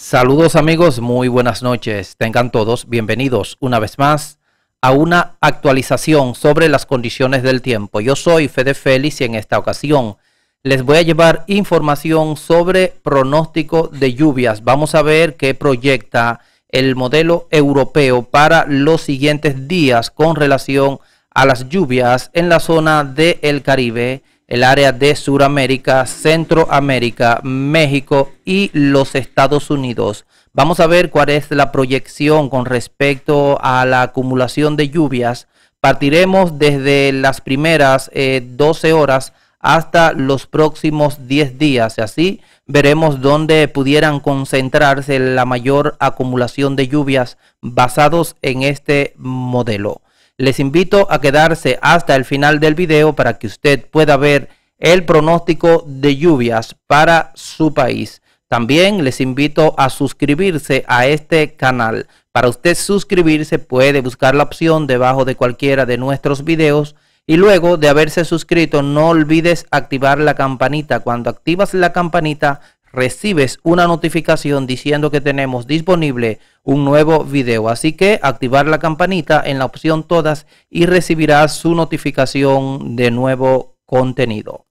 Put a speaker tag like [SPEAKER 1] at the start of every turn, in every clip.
[SPEAKER 1] Saludos amigos, muy buenas noches. Tengan todos bienvenidos una vez más a una actualización sobre las condiciones del tiempo. Yo soy Fede Félix y en esta ocasión les voy a llevar información sobre pronóstico de lluvias. Vamos a ver qué proyecta el modelo europeo para los siguientes días con relación a las lluvias en la zona del Caribe el área de Suramérica, Centroamérica, México y los Estados Unidos. Vamos a ver cuál es la proyección con respecto a la acumulación de lluvias. Partiremos desde las primeras 12 eh, horas hasta los próximos 10 días. Así veremos dónde pudieran concentrarse la mayor acumulación de lluvias basados en este modelo. Les invito a quedarse hasta el final del video para que usted pueda ver el pronóstico de lluvias para su país. También les invito a suscribirse a este canal. Para usted suscribirse puede buscar la opción debajo de cualquiera de nuestros videos y luego de haberse suscrito no olvides activar la campanita. Cuando activas la campanita recibes una notificación diciendo que tenemos disponible un nuevo video. Así que activar la campanita en la opción todas y recibirás su notificación de nuevo contenido.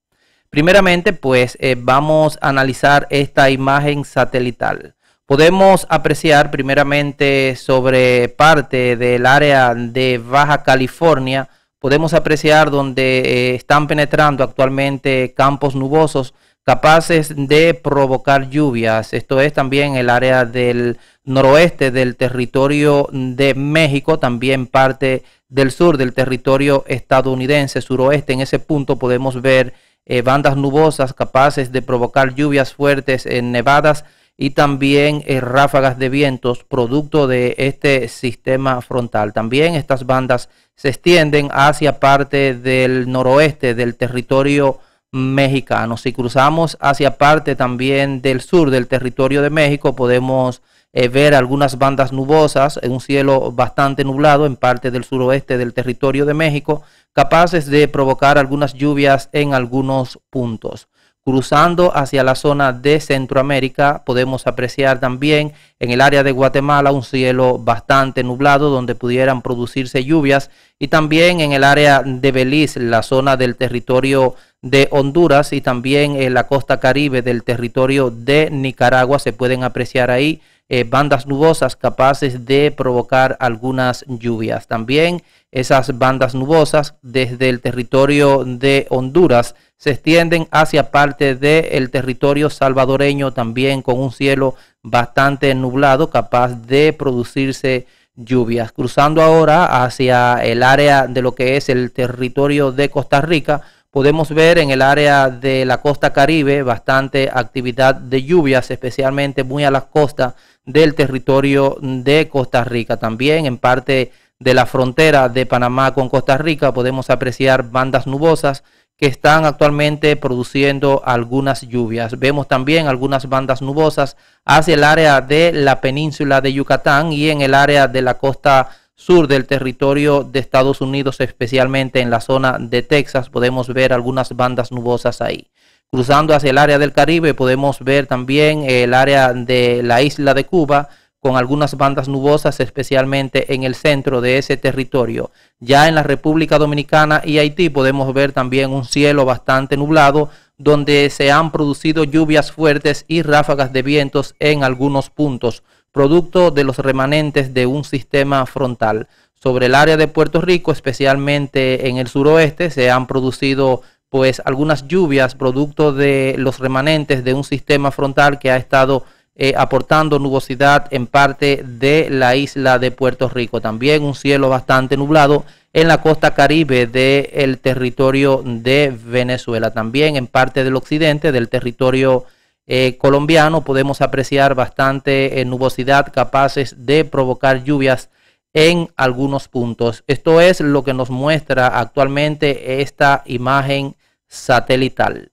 [SPEAKER 1] Primeramente, pues eh, vamos a analizar esta imagen satelital. Podemos apreciar primeramente sobre parte del área de Baja California, podemos apreciar donde eh, están penetrando actualmente campos nubosos capaces de provocar lluvias. Esto es también el área del noroeste del territorio de México, también parte del sur del territorio estadounidense, suroeste. En ese punto podemos ver eh, bandas nubosas capaces de provocar lluvias fuertes en eh, nevadas y también eh, ráfagas de vientos producto de este sistema frontal. También estas bandas se extienden hacia parte del noroeste del territorio mexicanos. Si cruzamos hacia parte también del sur del territorio de México, podemos eh, ver algunas bandas nubosas en un cielo bastante nublado en parte del suroeste del territorio de México, capaces de provocar algunas lluvias en algunos puntos. Cruzando hacia la zona de Centroamérica, podemos apreciar también en el área de Guatemala un cielo bastante nublado donde pudieran producirse lluvias y también en el área de Belice, la zona del territorio de Honduras y también en la costa caribe del territorio de Nicaragua se pueden apreciar ahí eh, bandas nubosas capaces de provocar algunas lluvias. También esas bandas nubosas desde el territorio de Honduras se extienden hacia parte del territorio salvadoreño también con un cielo bastante nublado capaz de producirse lluvias. Cruzando ahora hacia el área de lo que es el territorio de Costa Rica, podemos ver en el área de la costa caribe bastante actividad de lluvias, especialmente muy a las costas del territorio de Costa Rica. También en parte de la frontera de Panamá con Costa Rica podemos apreciar bandas nubosas que están actualmente produciendo algunas lluvias. Vemos también algunas bandas nubosas hacia el área de la península de Yucatán y en el área de la costa sur del territorio de Estados Unidos, especialmente en la zona de Texas, podemos ver algunas bandas nubosas ahí. Cruzando hacia el área del Caribe podemos ver también eh, el área de la isla de Cuba con algunas bandas nubosas, especialmente en el centro de ese territorio. Ya en la República Dominicana y Haití podemos ver también un cielo bastante nublado, donde se han producido lluvias fuertes y ráfagas de vientos en algunos puntos, producto de los remanentes de un sistema frontal. Sobre el área de Puerto Rico, especialmente en el suroeste, se han producido pues algunas lluvias producto de los remanentes de un sistema frontal que ha estado eh, aportando nubosidad en parte de la isla de Puerto Rico. También un cielo bastante nublado en la costa caribe del el territorio de Venezuela. También en parte del occidente del territorio eh, colombiano podemos apreciar bastante eh, nubosidad capaces de provocar lluvias en algunos puntos. Esto es lo que nos muestra actualmente esta imagen satelital.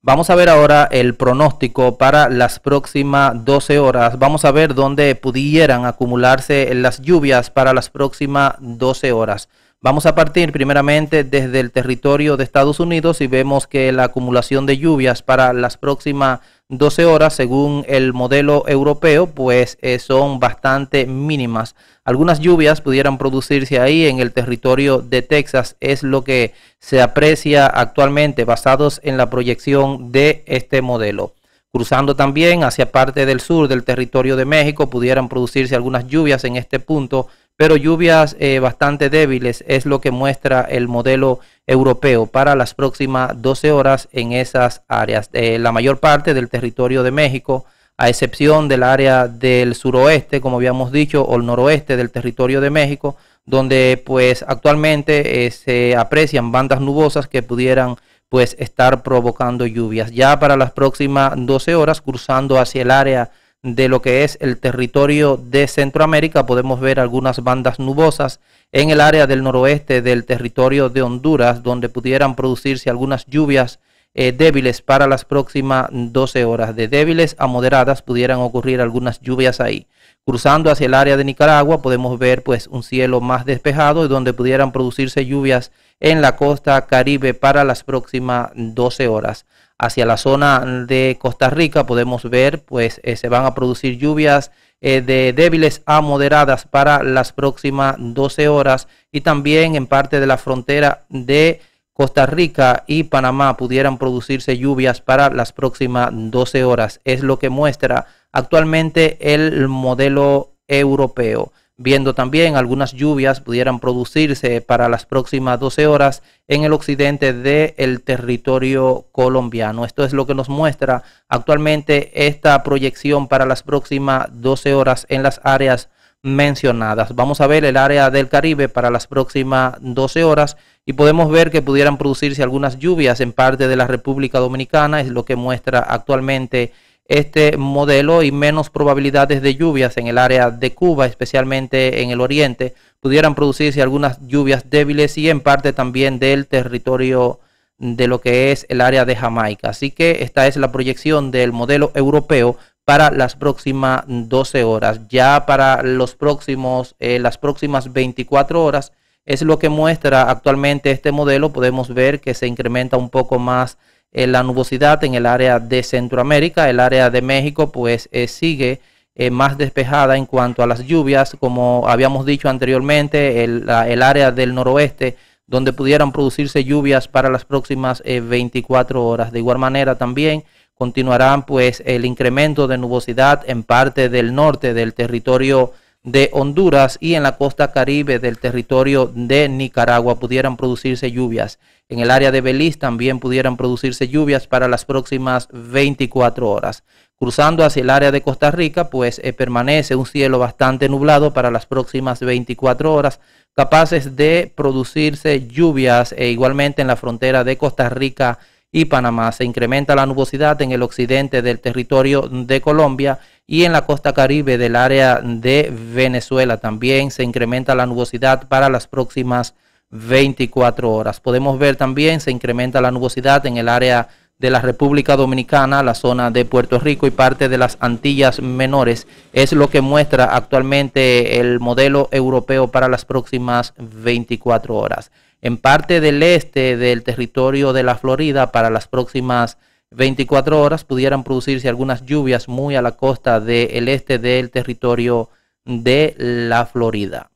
[SPEAKER 1] Vamos a ver ahora el pronóstico para las próximas 12 horas. Vamos a ver dónde pudieran acumularse las lluvias para las próximas 12 horas. Vamos a partir primeramente desde el territorio de Estados Unidos y vemos que la acumulación de lluvias para las próximas 12 horas según el modelo europeo, pues eh, son bastante mínimas. Algunas lluvias pudieran producirse ahí en el territorio de Texas, es lo que se aprecia actualmente basados en la proyección de este modelo. Cruzando también hacia parte del sur del territorio de México, pudieran producirse algunas lluvias en este punto, pero lluvias eh, bastante débiles es lo que muestra el modelo europeo para las próximas 12 horas en esas áreas. Eh, la mayor parte del territorio de México, a excepción del área del suroeste, como habíamos dicho, o el noroeste del territorio de México, donde pues actualmente eh, se aprecian bandas nubosas que pudieran pues estar provocando lluvias. Ya para las próximas 12 horas, cruzando hacia el área de lo que es el territorio de Centroamérica. Podemos ver algunas bandas nubosas en el área del noroeste del territorio de Honduras, donde pudieran producirse algunas lluvias eh, débiles para las próximas 12 horas. De débiles a moderadas pudieran ocurrir algunas lluvias ahí. Cruzando hacia el área de Nicaragua podemos ver pues un cielo más despejado y donde pudieran producirse lluvias en la costa caribe para las próximas 12 horas hacia la zona de Costa Rica podemos ver pues eh, se van a producir lluvias eh, de débiles a moderadas para las próximas 12 horas y también en parte de la frontera de Costa Rica y Panamá pudieran producirse lluvias para las próximas 12 horas. Es lo que muestra actualmente el modelo europeo viendo también algunas lluvias pudieran producirse para las próximas 12 horas en el occidente del territorio colombiano. Esto es lo que nos muestra actualmente esta proyección para las próximas 12 horas en las áreas mencionadas. Vamos a ver el área del Caribe para las próximas 12 horas y podemos ver que pudieran producirse algunas lluvias en parte de la República Dominicana, es lo que muestra actualmente este modelo y menos probabilidades de lluvias en el área de Cuba, especialmente en el oriente, pudieran producirse algunas lluvias débiles y en parte también del territorio de lo que es el área de Jamaica. Así que esta es la proyección del modelo europeo para las próximas 12 horas. Ya para los próximos, eh, las próximas 24 horas es lo que muestra actualmente este modelo. Podemos ver que se incrementa un poco más la nubosidad en el área de Centroamérica, el área de México pues eh, sigue eh, más despejada en cuanto a las lluvias, como habíamos dicho anteriormente, el, el área del noroeste donde pudieran producirse lluvias para las próximas 24 eh, horas. De igual manera también continuarán pues el incremento de nubosidad en parte del norte del territorio de Honduras y en la costa caribe del territorio de Nicaragua pudieran producirse lluvias. En el área de Belice también pudieran producirse lluvias para las próximas 24 horas. Cruzando hacia el área de Costa Rica, pues eh, permanece un cielo bastante nublado para las próximas 24 horas, capaces de producirse lluvias e igualmente en la frontera de Costa Rica y Panamá. Se incrementa la nubosidad en el occidente del territorio de Colombia y en la costa caribe del área de Venezuela. También se incrementa la nubosidad para las próximas 24 horas. Podemos ver también se incrementa la nubosidad en el área de la República Dominicana, la zona de Puerto Rico y parte de las Antillas Menores. Es lo que muestra actualmente el modelo europeo para las próximas 24 horas. En parte del este del territorio de la Florida para las próximas 24 horas pudieran producirse algunas lluvias muy a la costa del este del territorio de la Florida.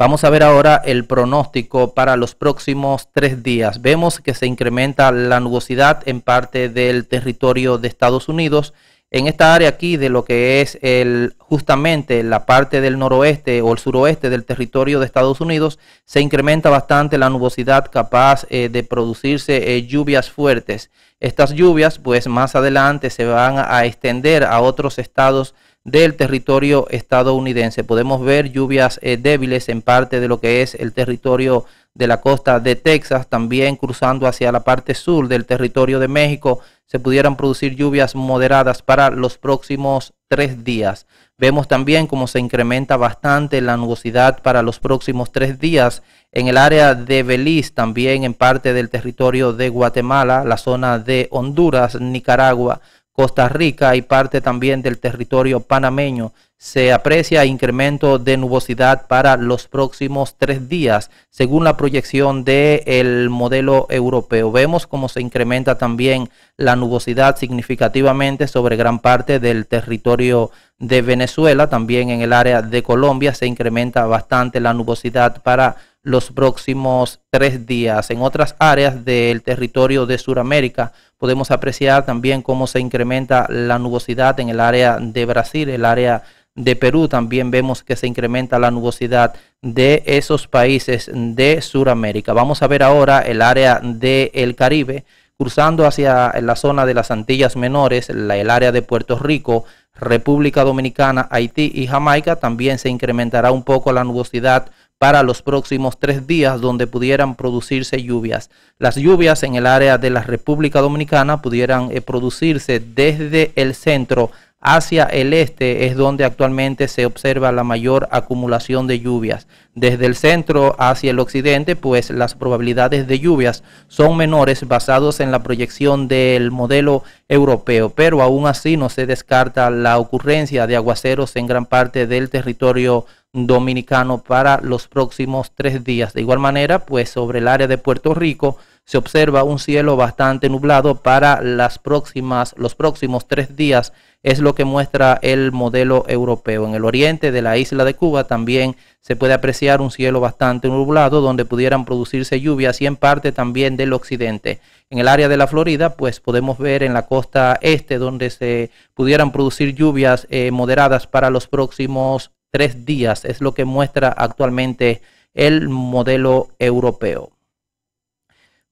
[SPEAKER 1] Vamos a ver ahora el pronóstico para los próximos tres días. Vemos que se incrementa la nubosidad en parte del territorio de Estados Unidos. En esta área aquí de lo que es el, justamente la parte del noroeste o el suroeste del territorio de Estados Unidos, se incrementa bastante la nubosidad capaz eh, de producirse eh, lluvias fuertes. Estas lluvias pues más adelante se van a extender a otros estados del territorio estadounidense. Podemos ver lluvias eh, débiles en parte de lo que es el territorio de la costa de Texas, también cruzando hacia la parte sur del territorio de México, se pudieran producir lluvias moderadas para los próximos tres días. Vemos también cómo se incrementa bastante la nubosidad para los próximos tres días en el área de Belice, también en parte del territorio de Guatemala, la zona de Honduras, Nicaragua, Costa Rica y parte también del territorio panameño. Se aprecia incremento de nubosidad para los próximos tres días, según la proyección del el modelo europeo. Vemos cómo se incrementa también la nubosidad significativamente sobre gran parte del territorio de Venezuela. También en el área de Colombia se incrementa bastante la nubosidad para los próximos tres días. En otras áreas del territorio de Sudamérica podemos apreciar también cómo se incrementa la nubosidad en el área de Brasil, el área de Perú. También vemos que se incrementa la nubosidad de esos países de Sudamérica. Vamos a ver ahora el área del el Caribe. Cruzando hacia la zona de las Antillas Menores, el área de Puerto Rico, República Dominicana, Haití y Jamaica, también se incrementará un poco la nubosidad para los próximos tres días donde pudieran producirse lluvias. Las lluvias en el área de la República Dominicana pudieran eh, producirse desde el centro Hacia el este es donde actualmente se observa la mayor acumulación de lluvias. Desde el centro hacia el occidente, pues las probabilidades de lluvias son menores basados en la proyección del modelo europeo, pero aún así no se descarta la ocurrencia de aguaceros en gran parte del territorio dominicano para los próximos tres días. De igual manera, pues sobre el área de Puerto Rico, se observa un cielo bastante nublado para las próximas, los próximos tres días, es lo que muestra el modelo europeo. En el oriente de la isla de Cuba también se puede apreciar un cielo bastante nublado donde pudieran producirse lluvias y en parte también del occidente. En el área de la Florida, pues podemos ver en la costa este donde se pudieran producir lluvias eh, moderadas para los próximos tres días. Es lo que muestra actualmente el modelo europeo.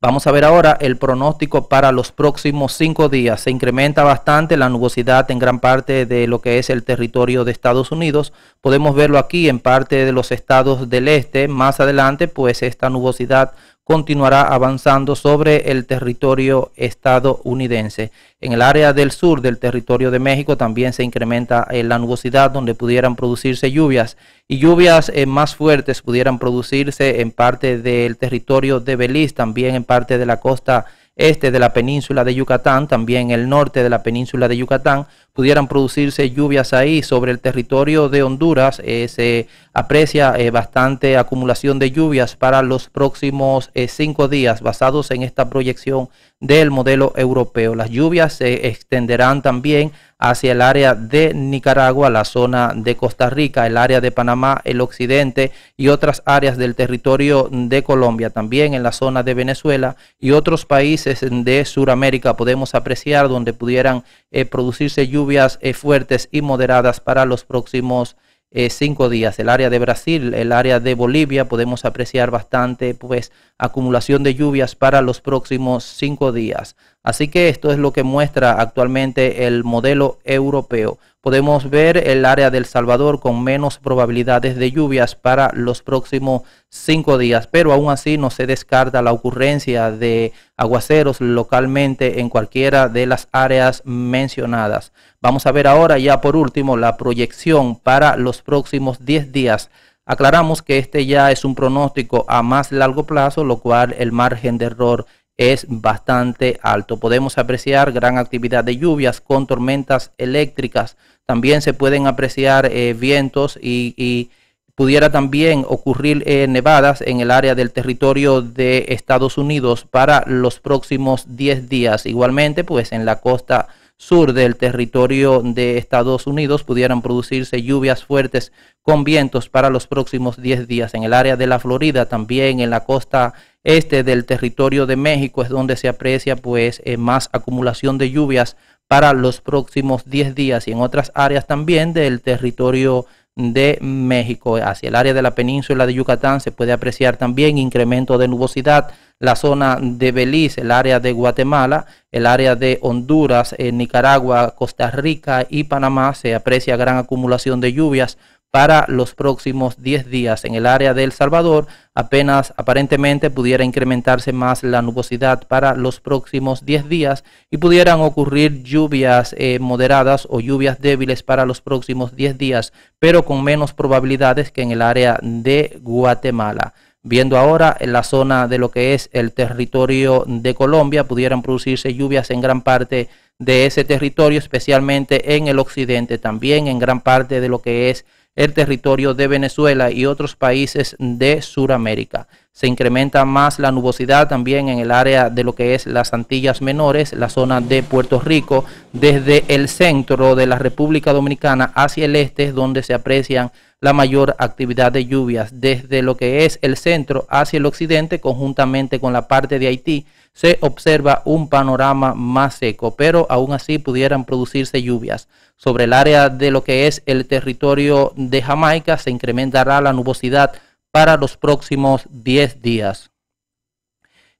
[SPEAKER 1] Vamos a ver ahora el pronóstico para los próximos cinco días. Se incrementa bastante la nubosidad en gran parte de lo que es el territorio de Estados Unidos. Podemos verlo aquí en parte de los estados del este. Más adelante, pues esta nubosidad continuará avanzando sobre el territorio estadounidense. En el área del sur del territorio de México también se incrementa eh, la nubosidad donde pudieran producirse lluvias y lluvias eh, más fuertes pudieran producirse en parte del territorio de Belice, también en parte de la costa este de la península de Yucatán, también el norte de la península de Yucatán, pudieran producirse lluvias ahí. Sobre el territorio de Honduras eh, se aprecia eh, bastante acumulación de lluvias para los próximos eh, cinco días, basados en esta proyección del modelo europeo. Las lluvias se extenderán también hacia el área de Nicaragua, la zona de Costa Rica, el área de Panamá, el occidente y otras áreas del territorio de Colombia, también en la zona de Venezuela y otros países de Sudamérica podemos apreciar donde pudieran eh, producirse lluvias eh, fuertes y moderadas para los próximos eh, cinco días. El área de Brasil, el área de Bolivia, podemos apreciar bastante pues acumulación de lluvias para los próximos cinco días. Así que esto es lo que muestra actualmente el modelo europeo. Podemos ver el área del Salvador con menos probabilidades de lluvias para los próximos cinco días, pero aún así no se descarta la ocurrencia de aguaceros localmente en cualquiera de las áreas mencionadas. Vamos a ver ahora ya por último la proyección para los próximos 10 días. Aclaramos que este ya es un pronóstico a más largo plazo, lo cual el margen de error es bastante alto. Podemos apreciar gran actividad de lluvias con tormentas eléctricas. También se pueden apreciar eh, vientos y, pudiera también ocurrir eh, nevadas en el área del territorio de Estados Unidos para los próximos 10 días. Igualmente, pues en la costa sur del territorio de Estados Unidos pudieran producirse lluvias fuertes con vientos para los próximos 10 días. En el área de la Florida, también en la costa este del territorio de México es donde se aprecia pues eh, más acumulación de lluvias para los próximos 10 días y en otras áreas también del territorio de México. Hacia el área de la península de Yucatán se puede apreciar también incremento de nubosidad, la zona de Belice, el área de Guatemala, el área de Honduras, eh, Nicaragua, Costa Rica y Panamá se aprecia gran acumulación de lluvias para los próximos 10 días en el área de El Salvador. Apenas aparentemente pudiera incrementarse más la nubosidad para los próximos 10 días y pudieran ocurrir lluvias eh, moderadas o lluvias débiles para los próximos 10 días, pero con menos probabilidades que en el área de Guatemala. Viendo ahora en la zona de lo que es el territorio de Colombia, pudieran producirse lluvias en gran parte de ese territorio, especialmente en el occidente, también en gran parte de lo que es el territorio de Venezuela y otros países de Sudamérica. Se incrementa más la nubosidad también en el área de lo que es las Antillas Menores, la zona de Puerto Rico, desde el centro de la República Dominicana hacia el este, donde se aprecian la mayor actividad de lluvias, desde lo que es el centro hacia el occidente, conjuntamente con la parte de Haití se observa un panorama más seco, pero aún así pudieran producirse lluvias. Sobre el área de lo que es el territorio de Jamaica se incrementará la nubosidad para los próximos 10 días.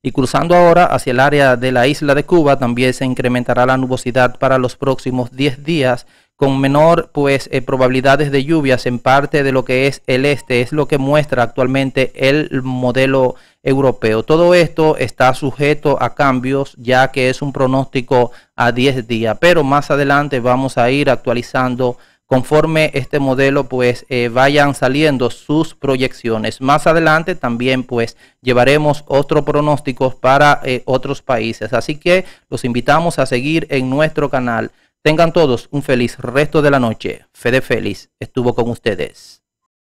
[SPEAKER 1] Y cruzando ahora hacia el área de la isla de Cuba, también se incrementará la nubosidad para los próximos 10 días con menor pues eh, probabilidades de lluvias en parte de lo que es el este es lo que muestra actualmente el modelo europeo todo esto está sujeto a cambios ya que es un pronóstico a 10 días pero más adelante vamos a ir actualizando conforme este modelo pues eh, vayan saliendo sus proyecciones. Más adelante también pues llevaremos otro pronóstico para eh, otros países. Así que los invitamos a seguir en nuestro canal. Tengan todos un feliz resto de la noche. Fede Feliz estuvo con ustedes.